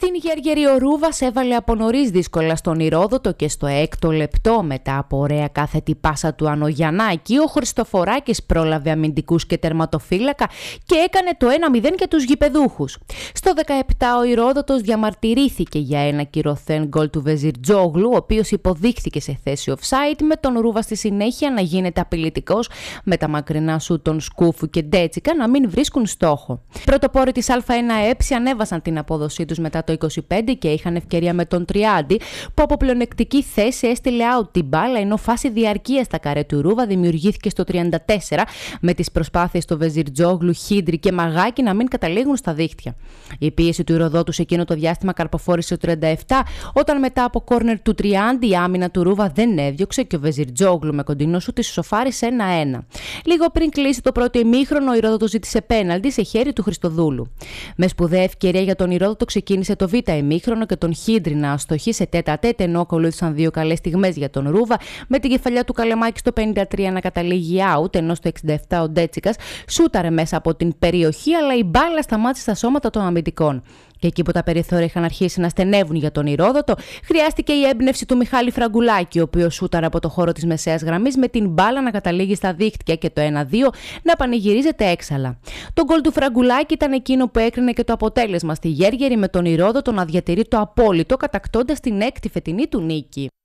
Στην Γεργερη ο Ρούβας έβαλε από νωρίς δύσκολα στον Ηρόδοτο και στο έκτο λεπτό μετά από ωραία κάθε πάσα του Ανογιαννάκη, ο Χριστοφοράκης πρόλαβε αμυντικούς και τερματοφύλακα και έκανε το 1-0 και τους γηπεδούχους. Στο 17 ο Ηρόδοτος διαμαρτυρήθηκε για ένα κυρωθέν γκολ του Βεζιρ Τζόγλου ο οποίος υποδείχθηκε σε θέση offside με τον Ρούβα στη συνέχεια να γίνεται απειλητικός, με τα μακρινά σου των Σκούφου και Ντέτσικα να μην βρίσκουν στόχο. Πρωτοπόροι της Α1Ε ανέβασαν την απόδοσή τους μετά 25 και είχαν ευκαιρία με τον Τριάντι που από πλεονεκτική θέση έστειλε out την μπάλα, ενώ φάση διαρκείας στα καρέ του Ρούβα δημιουργήθηκε στο 34 με τις προσπάθειες του Βεζιρτζόγλου, Χίντρι και μαγάκι να μην καταλήγουν στα δίχτυα. Η πίεση του Ηροδότου σε εκείνο το διάστημα καρποφόρησε το 37, όταν μετά από κόρνερ του 30 η άμυνα του Ρούβα δεν έδιωξε και ο Βεζιρτζόγλου με κοντινό σου τη σοφάρισε 1-1. Λίγο πριν κλείσει το πρώτο ημίχρονο, ο Ηρόδοτο ζήτησε πέναλτι σε χέρι του Χριστοδούλου. Με σπουδαία ευκαιρία για τον Ηρόδοτο ξεκίνησε το β' ημίχρονο και τον Χίντρι να αστοχεί σε τέτα τέτα ενώ ακολούθησαν δύο καλές στιγμές για τον Ρούβα, με την κεφαλιά του Καλεμάκη στο 53 να καταλήγει out, ενώ στο 67 ο Ντέτσικας σούταρε μέσα από την περιοχή, αλλά η μπάλα σταμάτησε στα σώματα των αμυντικών και εκεί που τα περιθώρια είχαν αρχίσει να στενεύουν για τον Ηρόδοτο, χρειάστηκε η έμπνευση του Μιχάλη Φραγκουλάκη, ο οποίος σούταρε από το χώρο της μεσαίας γραμμής με την μπάλα να καταλήγει στα δίχτυα και το 1-2 να πανηγυρίζεται έξαλα. Το γκολ του Φραγκουλάκη ήταν εκείνο που έκρινε και το αποτέλεσμα στη Γέργερη με τον Ηρόδοτο να διατηρεί το απόλυτο, κατακτώντας την έκτη φετινή του νίκη.